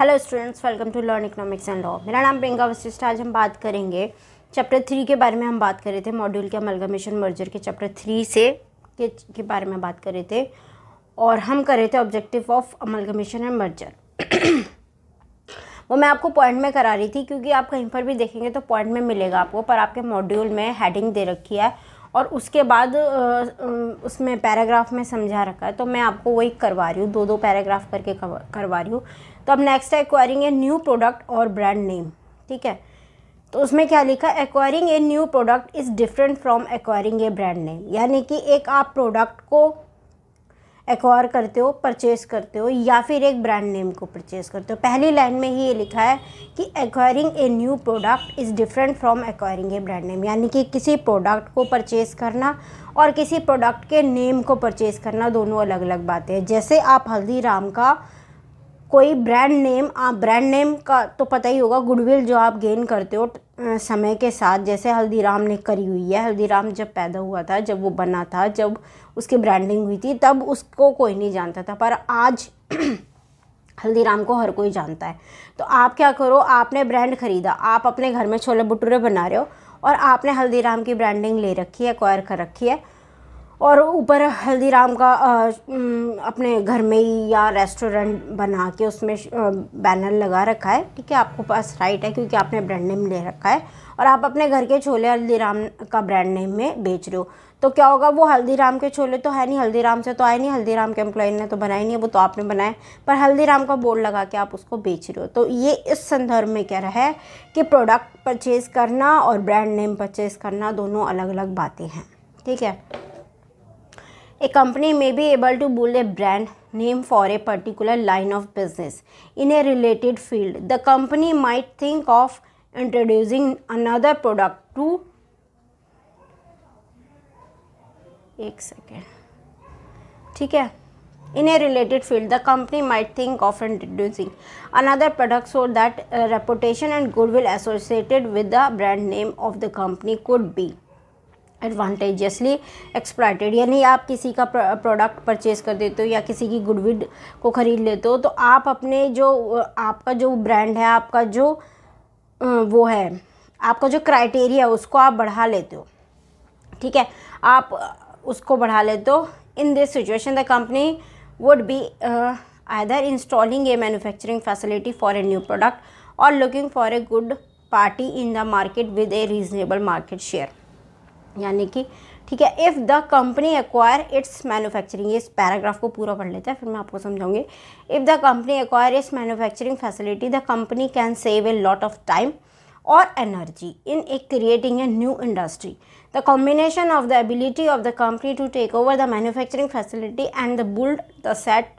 Hello students welcome to learn economics and law मेरा नाम प्रियंका वशिष्ठ आज हम बात करेंगे चैप्टर थ्री के बारे में हम बात कर रहे थे मॉड्यूल के अमलगमेशन मर्जर के चैप्टर थ्री से के, के बारे में बात कर रहे थे और हम कर रहे थे objective of amalgamation and merger वो मैं आपको पॉइंट में करा रही थी क्योंकि आप कहीं पर भी देखेंगे तो पॉइंट में मिलेगा आपको पर आपके मॉड्यूल में हेडिंग दे रखी है और उसके बाद उसमें पैराग्राफ में समझा रखा है तो मैं आपको वही करवा रही हूँ दो दो पैराग्राफ करके करवा रही हूँ तो अब नेक्स्ट है एक्वायरिंग ए न्यू प्रोडक्ट और ब्रांड नेम ठीक है तो उसमें क्या लिखा acquiring a new product is different from acquiring a brand name यानी कि एक आप प्रोडक्ट को एक्वायर करते हो परचेस करते हो या फिर एक ब्रांड नेम को परचेस करते हो पहली लाइन में ही ये लिखा है कि acquiring a new product is different from acquiring a brand name यानी कि किसी प्रोडक्ट को परचेस करना और किसी प्रोडक्ट के नेम को परचेस करना दोनों अलग अलग बातें हैं जैसे आप हल्दीराम का कोई ब्रांड नेम आप ब्रांड नेम का तो पता ही होगा गुडविल जो आप गेन करते हो समय के साथ जैसे हल्दीराम ने करी हुई है हल्दीराम जब पैदा हुआ था जब वो बना था जब उसकी ब्रांडिंग हुई थी तब उसको कोई नहीं जानता था पर आज हल्दीराम को हर कोई जानता है तो आप क्या करो आपने ब्रांड ख़रीदा आप अपने घर में छोले भटूरे बना रहे हो और आपने हल्दीराम की ब्रांडिंग ले रखी है एक्वायर कर रखी है और ऊपर हल्दीराम का आ, अपने घर में ही या रेस्टोरेंट बना के उसमें बैनर लगा रखा है ठीक है आपको पास राइट है क्योंकि आपने ब्रांड नेम ले रखा है और आप अपने घर के छोले हल्दीराम का ब्रांड नेम में बेच रहे हो तो क्या होगा वो हल्दीराम के छोले तो है नहीं हल्दीराम से तो आए नहीं हल्दीराम के एम्प्लॉय ने तो बनाए नहीं वो तो आपने बनाए पर हल्दीराम का बोर्ड लगा के आप उसको बेच रहे हो तो ये इस संदर्भ में कह रहा है कि प्रोडक्ट परचेज़ करना और ब्रांड नेम परचेज़ करना दोनों अलग अलग बातें हैं ठीक है A company may be able to build a brand name for a particular line of business in a related field. The company might think of introducing another product to एक second in a related field the company might think of introducing another product so that uh, reputation and goodwill associated with the brand name of the company could be advantageously exploited यानी आप किसी का product purchase कर देते हो या किसी की गुडविड को ख़रीद लेते हो तो आप अपने जो आपका जो ब्रांड है आपका जो वो है आपका जो क्राइटेरिया है उसको आप बढ़ा लेते हो ठीक है आप उसको बढ़ा लेते हो in this situation the company would be rather installing a manufacturing facility for a new product or looking for a good party in the market with a reasonable market share यानी कि ठीक है if the company acquire its manufacturing इस paragraph को पूरा पढ़ लेते हैं फिर मैं आपको समझाऊंगी if the company acquire its manufacturing facility the company can save a lot of time और energy in a creating a new industry the combination of the ability of the company to take over the manufacturing facility and the build the set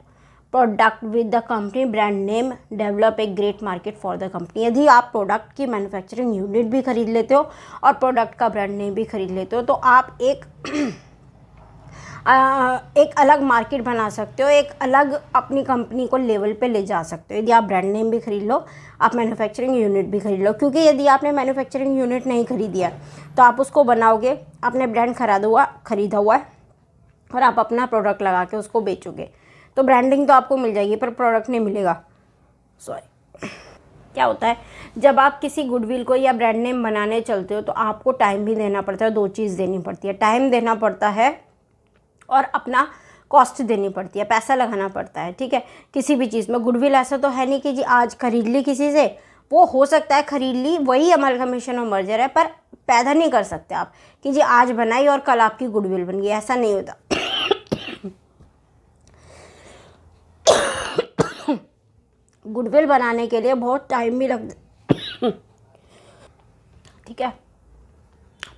product with the company brand name develop a great market for the company यदि आप product की manufacturing unit भी खरीद लेते हो और product का brand name भी खरीद लेते हो तो आप एक एक अलग मार्केट बना सकते हो एक अलग अपनी कंपनी को लेवल पे ले जा सकते हो यदि आप ब्रांड नेम भी खरीद लो आप मैन्युफैक्चरिंग यूनिट भी खरीद लो क्योंकि यदि आपने मैन्युफैक्चरिंग यूनिट नहीं खरीदी है तो आप उसको बनाओगे आपने ब्रांड खरीदा हुआ खरीदा हुआ है और आप अपना प्रोडक्ट लगा के उसको बेचोगे तो ब्रांडिंग तो आपको मिल जाएगी पर प्रोडक्ट नहीं मिलेगा सॉरी क्या होता है जब आप किसी गुडविल को या ब्रांड नेम बनाने चलते हो तो आपको टाइम भी देना पड़ता है दो चीज़ देनी पड़ती है टाइम देना पड़ता है और अपना कॉस्ट देनी पड़ती है पैसा लगाना पड़ता है ठीक है किसी भी चीज़ में गुडविल ऐसा तो है नहीं कि जी आज खरीद ली किसी से वो हो सकता है खरीद ली वही अमल कमीशन और मर्जर है पर पैदा नहीं कर सकते आप कि जी आज बनाई और कल आपकी गुडविल बन गई ऐसा नहीं होता गुडविल बनाने के लिए बहुत टाइम भी लग ठीक है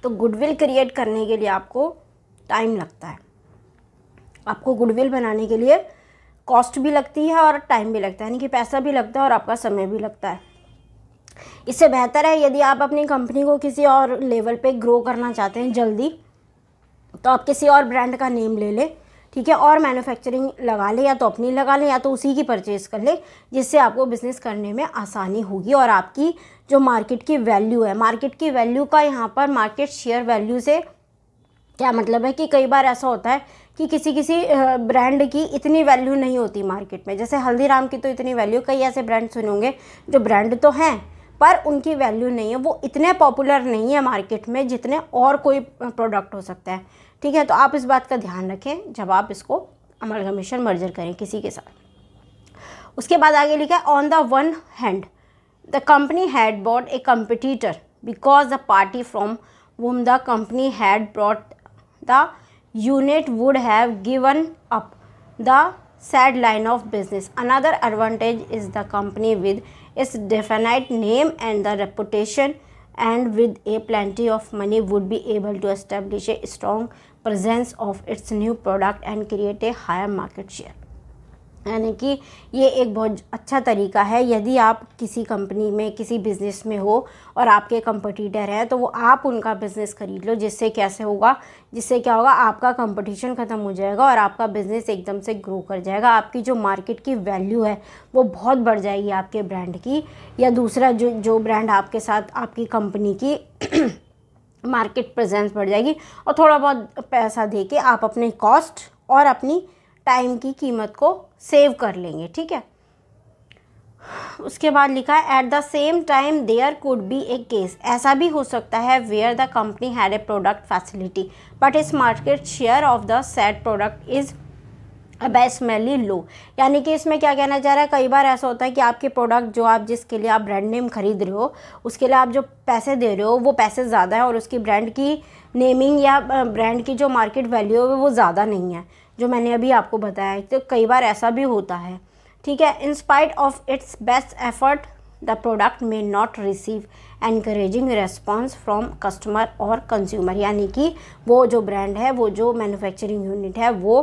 तो गुडविल क्रिएट करने के लिए आपको टाइम लगता है आपको गुडविल बनाने के लिए कॉस्ट भी लगती है और टाइम भी लगता है यानी कि पैसा भी लगता है और आपका समय भी लगता है इससे बेहतर है यदि आप अपनी कंपनी को किसी और लेवल पे ग्रो करना चाहते हैं जल्दी तो आप किसी और ब्रांड का नेम ले लें ठीक है और मैन्युफैक्चरिंग लगा लें या तो अपनी लगा लें या तो उसी की परचेज़ कर लें जिससे आपको बिज़नेस करने में आसानी होगी और आपकी जो मार्केट की वैल्यू है मार्केट की वैल्यू का यहाँ पर मार्केट शेयर वैल्यू से क्या मतलब है कि कई बार ऐसा होता है कि किसी किसी ब्रांड की इतनी वैल्यू नहीं होती मार्केट में जैसे हल्दीराम की तो इतनी वैल्यू कई ऐसे ब्रांड सुनोगे जो ब्रांड तो हैं पर उनकी वैल्यू नहीं है वो इतने पॉपुलर नहीं है मार्केट में जितने और कोई प्रोडक्ट हो सकता है ठीक है तो आप इस बात का ध्यान रखें जब आप इसको अमर अमलगमेशन मर्जर करें किसी के साथ उसके बाद आगे लिखा है on the one hand the company had bought a competitor because the party from whom the company had brought the unit would have given up the said line of business another advantage is the company with is definite name and the reputation and with a plenty of money would be able to establish a strong presence of its new product and create a higher market share यानी कि ये एक बहुत अच्छा तरीका है यदि आप किसी कंपनी में किसी बिज़नेस में हो और आपके कंपटीटर हैं तो वो आप उनका बिज़नेस खरीद लो जिससे कैसे होगा जिससे क्या होगा आपका कंपटीशन ख़त्म हो जाएगा और आपका बिज़नेस एकदम से ग्रो कर जाएगा आपकी जो मार्केट की वैल्यू है वो बहुत बढ़ जाएगी आपके ब्रांड की या दूसरा जो जो ब्रांड आपके साथ आपकी कंपनी की मार्केट प्रेजेंस बढ़ जाएगी और थोड़ा बहुत पैसा दे के आप अपने कॉस्ट और अपनी टाइम की कीमत को सेव कर लेंगे ठीक है उसके बाद लिखा है at the same time there could be a case ऐसा भी हो सकता है where the company had a product facility but is market share of the set product is similarly low यानी कि इसमें क्या कहना चाह रहा है कई बार ऐसा होता है कि आपके प्रोडक्ट जो आप जिसके लिए आप ब्रांड नेम खरीद रहे हो उसके लिए आप जो पैसे दे रहे हो वो पैसे ज़्यादा हैं और उसकी ब्रांड की नेमिंग या ब्रांड की जो मार्केट वैल्यू है वो ज़्यादा नहीं है जो मैंने अभी आपको बताया तो कई बार ऐसा भी होता है ठीक है in spite of its best effort the product may not receive encouraging response from customer और कंज्यूमर यानी कि वो जो ब्रांड है वो जो मैन्युफैक्चरिंग यूनिट है वो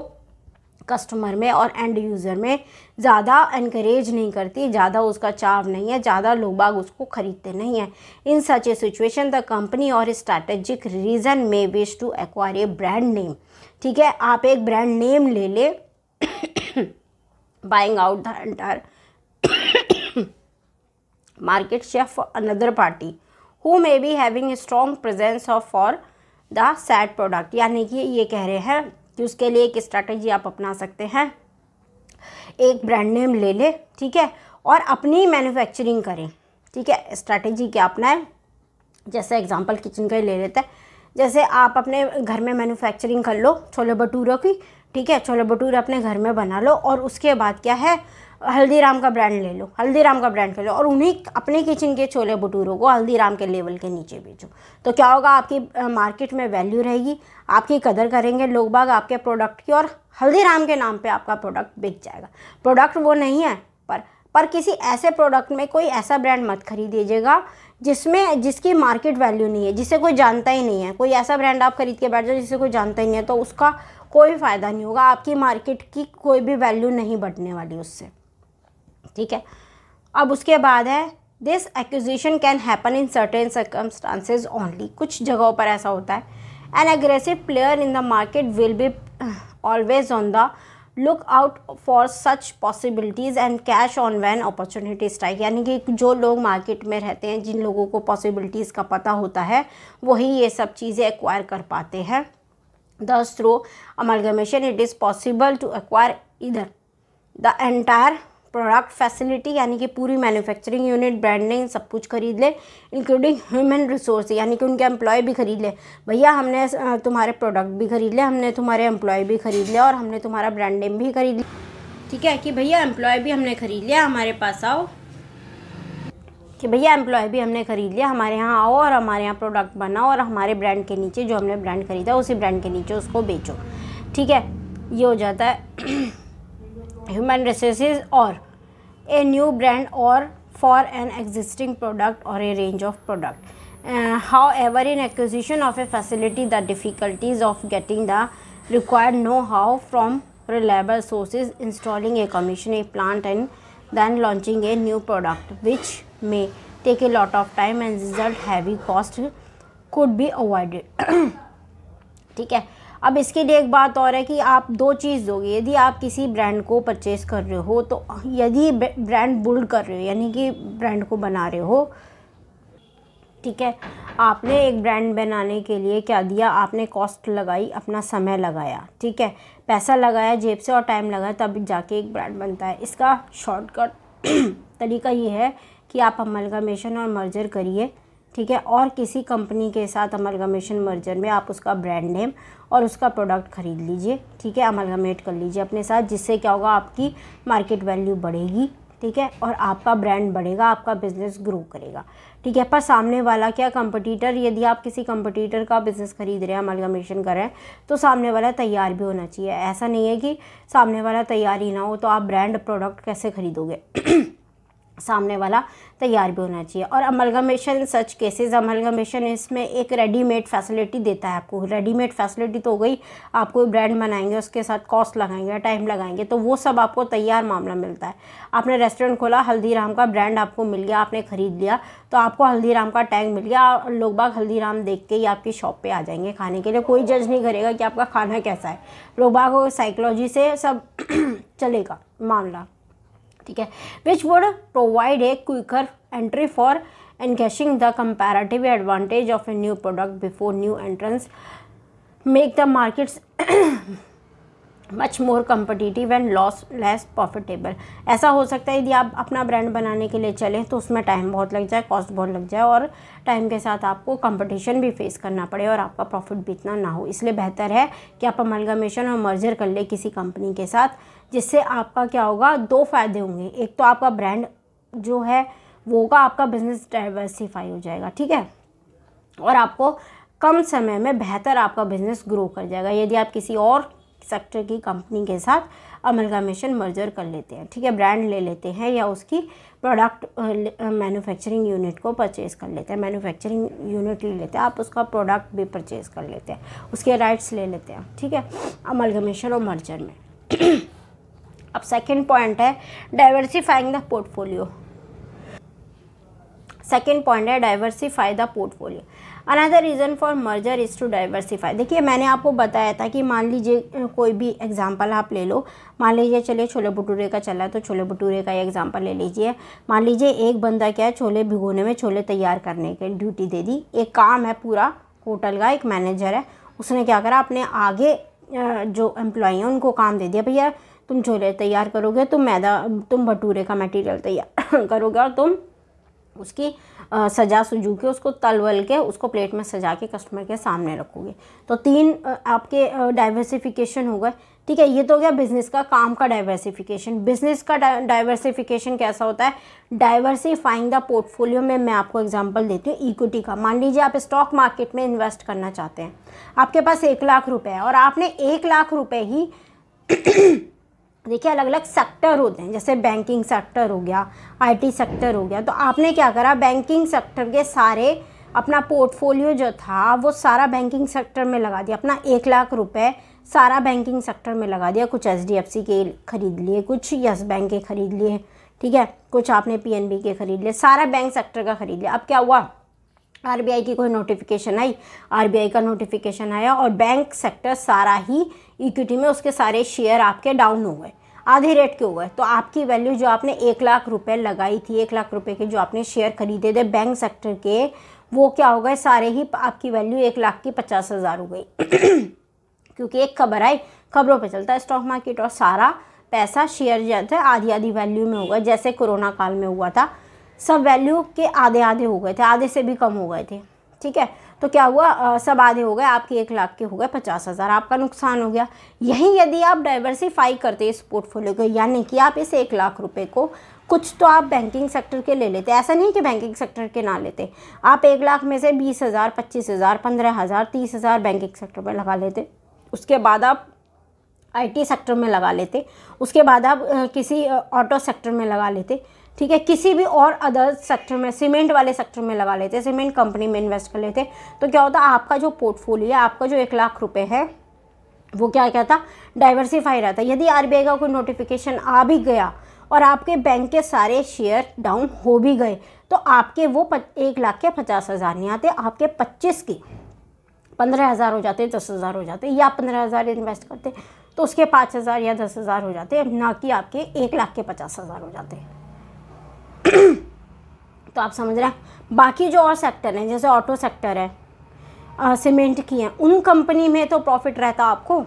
कस्टमर में और एंड यूज़र में ज़्यादा इनक्रेज नहीं करती ज़्यादा उसका चाव नहीं है ज़्यादा लोग बाग उसको ख़रीदते नहीं हैं in such a situation the company or strategic reason may wish to acquire a brand name ठीक है आप एक ब्रांड नेम ले ले buying out the entire market share another party party may be having having a strong presence of for the said यानी कि ये कह रहे हैं कि उसके लिए एक स्ट्रैटेजी आप अपना सकते हैं एक ब्रांड नेम ले ले ठीक है और अपनी मैन्युफैक्चरिंग करें ठीक है स्ट्रैटेजी क्या अपनाएं जैसे एग्जांपल किचन का ही ले लेते हैं जैसे आप अपने घर में मैन्युफैक्चरिंग कर लो छोले भटूरों की ठीक है छोले भटूरे अपने घर में बना लो और उसके बाद क्या है हल्दीराम का ब्रांड ले लो हल्दीराम का ब्रांड ले लो और उन्हीं अपने किचन के छोले भटूरों को हल्दीराम के लेवल के नीचे बेचो तो क्या होगा आपकी मार्केट में वैल्यू रहेगी आपकी कदर करेंगे लोग बाग आपके प्रोडक्ट की और हल्दीराम के नाम पे आपका प्रोडक्ट बिक जाएगा प्रोडक्ट वो नहीं है पर पर किसी ऐसे प्रोडक्ट में कोई ऐसा ब्रांड मत खरीद लीजिएगा जिसमें जिसकी मार्केट वैल्यू नहीं है जिसे कोई जानता ही नहीं है कोई ऐसा ब्रांड आप खरीद के बैठ जाओ जिसे कोई जानता ही नहीं है तो उसका कोई फ़ायदा नहीं होगा आपकी मार्केट की कोई भी वैल्यू नहीं बढ़ने वाली उससे ठीक है अब उसके बाद है this acquisition can happen in certain circumstances only कुछ जगहों पर ऐसा होता है an aggressive player in the market will be always on the look out for such possibilities and cash on when opportunity strike यानी कि जो लोग मार्केट में रहते हैं जिन लोगों को पॉसिबिलिटीज़ का पता होता है वही ये सब चीज़ें एक्वायर कर पाते हैं thus through amalgamation it is possible to acquire either the entire product facility यानी कि पूरी मैन्युफैक्चरिंग यूनिट ब्रांडिंग सब कुछ खरीद ले इंक्लूडिंग ह्यूमन रिसोर्स यानी कि उनके एम्प्लॉय भी खरीद ले भैया हमने तुम्हारे प्रोडक्ट भी खरीद ले हमने तुम्हारे एम्प्लॉय भी खरीद लिया और हमने तुम्हारा ब्रांड नेम भी खरीद लिया ठीक है कि भैया एम्प्लॉय भी हमने खरीद लिया हमारे पास आओ कि भैया एम्प्लॉय भी हमने ख़रीद लिया हमारे यहाँ आओ और हमारे यहाँ प्रोडक्ट बनाओ और हमारे ब्रांड के नीचे जो हमने ब्रांड ख़रीदा उसी ब्रांड के नीचे उसको बेचो ठीक है ये हो जाता है human resources or a new brand or for an existing product or a range of product. Uh, however, in acquisition of a facility, the difficulties of getting the required know-how from reliable sources, installing a commissioning plant and then launching a new product, which may take a lot of time and result heavy cost could be avoided. Okay. अब इसके लिए एक बात और है कि आप दो चीज़ दोगे यदि आप किसी ब्रांड को परचेज़ कर रहे हो तो यदि ब्रांड बुल्ड कर रहे हो यानी कि ब्रांड को बना रहे हो ठीक है आपने एक ब्रांड बनाने के लिए क्या दिया आपने कॉस्ट लगाई अपना समय लगाया ठीक है पैसा लगाया जेब से और टाइम लगाया तब जाके एक ब्रांड बनता है इसका शॉर्टकट तरीका ये है कि आप अमलगामेशन और मर्जर करिए ठीक है और किसी कंपनी के साथ अमलगमेशन मर्जर में आप उसका ब्रांड नेम और उसका प्रोडक्ट ख़रीद लीजिए ठीक है अमलगमेट कर लीजिए अपने साथ जिससे क्या होगा आपकी मार्केट वैल्यू बढ़ेगी ठीक है और आपका ब्रांड बढ़ेगा आपका बिज़नेस ग्रो करेगा ठीक है पर सामने वाला क्या कंपटीटर यदि आप किसी कंपटीटर का बिज़नेस खरीद रहे हैं अमलगमेशन कर रहे हैं तो सामने वाला तैयार भी होना चाहिए ऐसा नहीं है कि सामने वाला तैयार ही ना हो तो आप ब्रांड प्रोडक्ट कैसे खरीदोगे सामने वाला तैयार भी होना चाहिए और अमलगमेशन सच केसेस अमलगमेशन इसमें एक रेडीमेड फैसिलिटी देता है आपको रेडीमेड फैसिलिटी तो हो गई आपको ब्रांड बनाएंगे उसके साथ कॉस्ट लगाएंगे टाइम लगाएंगे तो वो सब आपको तैयार मामला मिलता है आपने रेस्टोरेंट खोला हल्दीराम का ब्रांड आपको मिल गया आपने ख़रीद लिया तो आपको हल्दीराम का टैग मिल गया लोग बाग हल्दीराम देख के ही आपकी शॉप पर आ जाएंगे खाने के लिए कोई जज नहीं करेगा कि आपका खाना कैसा है लोग बाग साइकोलॉजी से सब चलेगा मामला ठीक है which would provide a quicker entry for gaining the comparative advantage of a new product before new entrants make the markets much more competitive and loss less profitable ऐसा हो सकता है यदि आप अपना ब्रांड बनाने के लिए चलें तो उसमें टाइम बहुत लग जाए कॉस्ट बहुत लग जाए और टाइम के साथ आपको कंपटिशन भी फेस करना पड़े और आपका प्रॉफिट भी इतना ना हो इसलिए बेहतर है कि आप अमलगमेशन और मर्जर कर ले किसी कंपनी के साथ जिससे आपका क्या होगा दो फ़ायदे होंगे एक तो आपका ब्रांड जो है वो होगा आपका बिजनेस डाइवर्सिफाई हो जाएगा ठीक है और आपको कम समय में बेहतर आपका बिजनेस ग्रो कर जाएगा यदि आप किसी और सेक्टर की कंपनी के साथ अमलगामेशन मर्जर कर लेते हैं ठीक है ब्रांड ले लेते हैं या उसकी प्रोडक्ट मैन्युफैक्चरिंग यूनिट को परचेज़ कर लेते हैं मैन्युफैक्चरिंग यूनिट ले लेते हैं आप उसका प्रोडक्ट भी परचेज़ कर लेते हैं उसके राइट्स ले लेते हैं ठीक है अमलगामेशन और मर्जर में अब सेकेंड पॉइंट है diversifying the portfolio second point है diversify the portfolio another reason for merger is to diversify देखिए मैंने आपको बताया था कि मान लीजिए कोई भी एग्जांपल आप ले लो मान लीजिए चलिए छोले भटूरे का चला तो छोले भटूरे का एग्जांपल ले लीजिए मान लीजिए एक बंदा क्या है छोले भिगोने में छोले तैयार करने की ड्यूटी दे दी एक काम है पूरा होटल का एक मैनेजर है उसने क्या करा अपने आगे जो एम्प्लॉ हैं उनको काम दे दिया भैया तुम छोले तैयार करोगे तुम मैदा तुम भटूरे का मटेरियल तैयार करोगे और तुम उसकी आ, सजा सुजू के उसको तल वल के उसको प्लेट में सजा के कस्टमर के सामने रखोगे तो तीन आपके डाइवर्सिफिकेशन हो गए ठीक है ये तो हो गया बिज़नेस का काम का डाइवर्सिफिकेशन बिज़नेस का डाइवर्सिफिकेशन कैसा होता है डाइवर्सिफाइंग द पोर्टफोलियो में मैं आपको एग्जांपल देती हूँ इक्विटी का मान लीजिए आप स्टॉक मार्केट में इन्वेस्ट करना चाहते हैं आपके पास एक लाख रुपये है और आपने एक लाख रुपये ही देखिए अलग अलग सेक्टर होते हैं जैसे बैंकिंग सेक्टर हो गया आईटी सेक्टर हो गया तो आपने क्या करा बैंकिंग सेक्टर के सारे अपना पोर्टफोलियो जो था वो सारा बैंकिंग सेक्टर में लगा दिया अपना एक लाख रुपए सारा बैंकिंग सेक्टर में लगा दिया कुछ एच के खरीद लिए कुछ यस बैंक के खरीद लिए ठीक है कुछ आपने पी के खरीद लिए सारा बैंक सेक्टर का खरीद लिया अब क्या हुआ आर की कोई नोटिफिकेशन आई आर का नोटिफिकेशन आया और बैंक सेक्टर सारा ही इक्विटी में उसके सारे शेयर आपके डाउन हो गए आधे रेट के हुआ है तो आपकी वैल्यू जो आपने एक लाख रुपए लगाई थी एक लाख रुपए के जो आपने शेयर खरीदे थे बैंक सेक्टर के वो क्या हो गए सारे ही आपकी वैल्यू एक लाख की पचास हज़ार हो गई क्योंकि एक खबर आई खबरों पे चलता है स्टॉक मार्केट और सारा पैसा शेयर जो है आधी आधी वैल्यू में हो गए जैसे कोरोना काल में हुआ था सब वैल्यू के आधे आधे हो गए थे आधे से भी कम हो गए थे ठीक है तो क्या हुआ आ, सब आधे हो गए आपके एक लाख के हो गए पचास हज़ार आपका नुकसान हो गया यहीं यदि आप डाइवर्सिफाई करते इस पोर्टफोलियो को यानी कि आप इस एक लाख रुपए को कुछ तो आप बैंकिंग सेक्टर के ले लेते ऐसा नहीं कि बैंकिंग सेक्टर के ना लेते आप एक लाख में से बीस हज़ार पच्चीस हज़ार पंद्रह हज़ार तीस हज़ार बैंकिंग सेक्टर में लगा लेते उसके बाद आप आईटी सेक्टर में लगा लेते उसके बाद आप किसी ऑटो सेक्टर में लगा लेते ठीक है किसी भी और अदर सेक्टर में सीमेंट वाले सेक्टर में लगा लेते सीमेंट कंपनी में इन्वेस्ट कर लेते तो क्या होता आपका जो पोर्टफोलियो आपका जो एक लाख रुपये है वो क्या कहता डाइवर्सिफाई रहता यदि आर का कोई नोटिफिकेशन आ भी गया और आपके बैंक के सारे शेयर डाउन हो भी गए तो आपके वो प, एक लाख के पचास हज़ार नहीं आते आपके पच्चीस के पंद्रह हज़ार हो जाते दस हज़ार हो जाते या पंद्रह हज़ार इन्वेस्ट करते तो उसके पाँच हज़ार या दस हज़ार हो जाते ना कि आपके एक लाख के पचास हज़ार हो जाते हैं तो आप समझ रहे हैं बाकी जो और सेक्टर हैं जैसे ऑटो सेक्टर है सीमेंट की हैं उन कंपनी में तो प्रॉफिट रहता आपको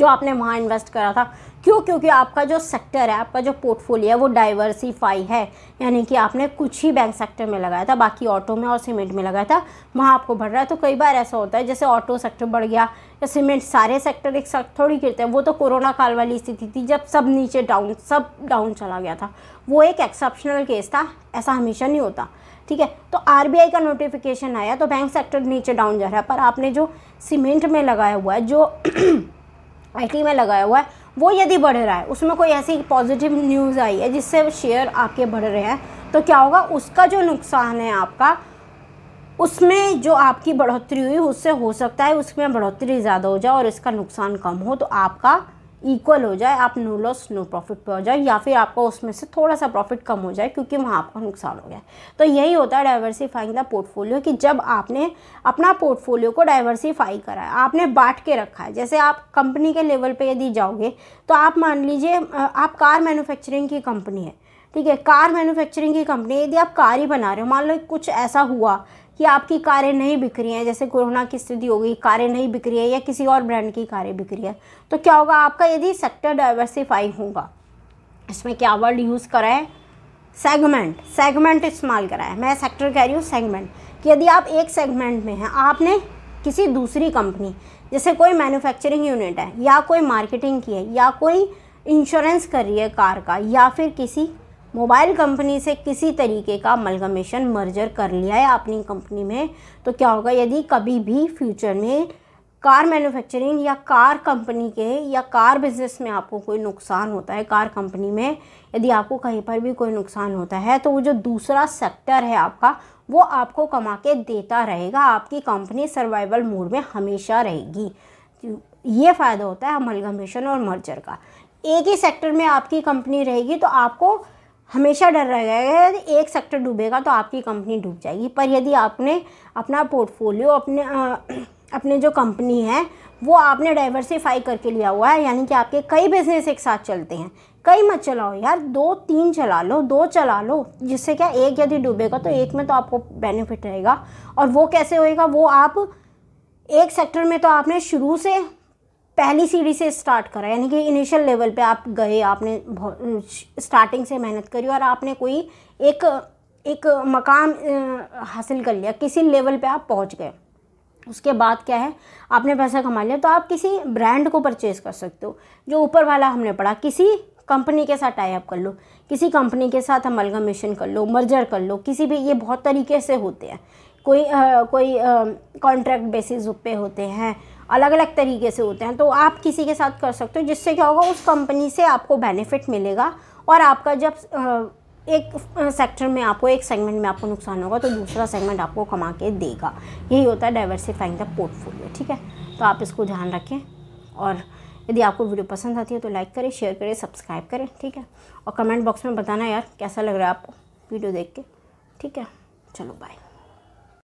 जो आपने वहाँ इन्वेस्ट करा था क्यों क्योंकि आपका जो सेक्टर है आपका जो पोर्टफोलियो है वो डाइवर्सीफाई है यानी कि आपने कुछ ही बैंक सेक्टर में लगाया था बाकी ऑटो में और सीमेंट में लगाया था वहाँ आपको बढ़ रहा है तो कई बार ऐसा होता है जैसे ऑटो सेक्टर बढ़ गया या सीमेंट सारे सेक्टर एक साथ थोड़ी गिरते हैं वो तो कोरोना काल वाली स्थिति थी जब सब नीचे डाउन सब डाउन चला गया था वो एक एक्सेप्शनल केस था ऐसा हमेशा नहीं होता ठीक है तो आर का नोटिफिकेशन आया तो बैंक सेक्टर नीचे डाउन जा रहा है पर आपने जो सीमेंट में लगाया हुआ है जो आई में लगाया हुआ है वो यदि बढ़ रहा है उसमें कोई ऐसी पॉजिटिव न्यूज़ आई है जिससे शेयर आपके बढ़ रहे हैं तो क्या होगा उसका जो नुकसान है आपका उसमें जो आपकी बढ़ोतरी हुई उससे हो सकता है उसमें बढ़ोतरी ज़्यादा हो जाए और इसका नुकसान कम हो तो आपका इक्वल हो जाए आप नो लॉस नो प्रॉफिट पर हो जाए या फिर आपका उसमें से थोड़ा सा प्रॉफिट कम हो जाए क्योंकि वहाँ आपका नुकसान हो गया तो यही होता है डाइवर्सिफाइंग द पोर्टफोलियो कि जब आपने अपना पोर्टफोलियो को डाइवर्सिफाई करा है आपने बांट के रखा है जैसे आप कंपनी के लेवल पर यदि जाओगे तो आप मान लीजिए आप कार मैन्युफैक्चरिंग की कंपनी है ठीक है कार मैन्युफैक्चरिंग की कंपनी यदि आप कार ही बना रहे हो मान लो कुछ ऐसा हुआ कि आपकी कारें नहीं बिक रही हैं जैसे कोरोना की स्थिति हो गई कारें नहीं बिक रही है या किसी और ब्रांड की कारें बिक रही है तो क्या होगा आपका यदि सेक्टर डाइवर्सिफाई होगा इसमें क्या वर्ड यूज़ करा है सेगमेंट सेगमेंट इस्तेमाल करा है मैं सेक्टर कह रही हूँ सेगमेंट कि यदि आप एक सेगमेंट में हैं आपने किसी दूसरी कंपनी जैसे कोई मैन्युफैक्चरिंग यूनिट है या कोई मार्केटिंग की है या कोई इंश्योरेंस कर रही है कार का या फिर किसी मोबाइल कंपनी से किसी तरीके का मलगमेशन मर्जर कर लिया है अपनी कंपनी में तो क्या होगा यदि कभी भी फ्यूचर में कार मैन्युफैक्चरिंग या कार कंपनी के या कार बिजनेस में आपको कोई नुकसान होता है कार कंपनी में यदि आपको कहीं पर भी कोई नुकसान होता है तो वो जो दूसरा सेक्टर है आपका वो आपको कमा के देता रहेगा आपकी कंपनी सर्वाइवल मोड में हमेशा रहेगी ये फ़ायदा होता है अमलगमेशन और मर्जर का एक ही सेक्टर में आपकी कंपनी रहेगी तो आपको हमेशा डर रहेगा यदि एक सेक्टर डूबेगा तो आपकी कंपनी डूब जाएगी पर यदि आपने अपना पोर्टफोलियो अपने आ, अपने जो कंपनी है वो आपने डाइवर्सिफाई करके लिया हुआ है यानी कि आपके कई बिजनेस एक साथ चलते हैं कई मत चलाओ यार दो तीन चला लो दो चला लो जिससे क्या एक यदि डूबेगा तो एक में तो आपको बेनिफिट रहेगा और वो कैसे होएगा वो आप एक सेक्टर में तो आपने शुरू से पहली सीढ़ी से स्टार्ट करा यानी कि इनिशियल लेवल पे आप गए आपने स्टार्टिंग से मेहनत करी और आपने कोई एक एक मकाम हासिल कर लिया किसी लेवल पे आप पहुंच गए उसके बाद क्या है आपने पैसा कमा लिया तो आप किसी ब्रांड को परचेज कर सकते हो जो ऊपर वाला हमने पढ़ा किसी कंपनी के साथ टाई अप कर लो किसी कंपनी के साथ अमलगमेशन कर लो मर्जर कर लो किसी भी ये बहुत तरीके से होते हैं कोई आ, कोई कॉन्ट्रैक्ट बेसिस पे होते हैं अलग अलग तरीके से होते हैं तो आप किसी के साथ कर सकते हो जिससे क्या होगा उस कंपनी से आपको बेनिफिट मिलेगा और आपका जब एक सेक्टर में आपको एक सेगमेंट में आपको नुकसान होगा तो दूसरा सेगमेंट आपको कमा के देगा यही होता है डाइवर्सिफाइंग द पोर्टफोलियो ठीक है तो आप इसको ध्यान रखें और यदि आपको वीडियो पसंद आती है तो लाइक करें शेयर करें सब्सक्राइब करें ठीक है और कमेंट बॉक्स में बताना यार कैसा लग रहा है आपको वीडियो देख के ठीक है चलो बाय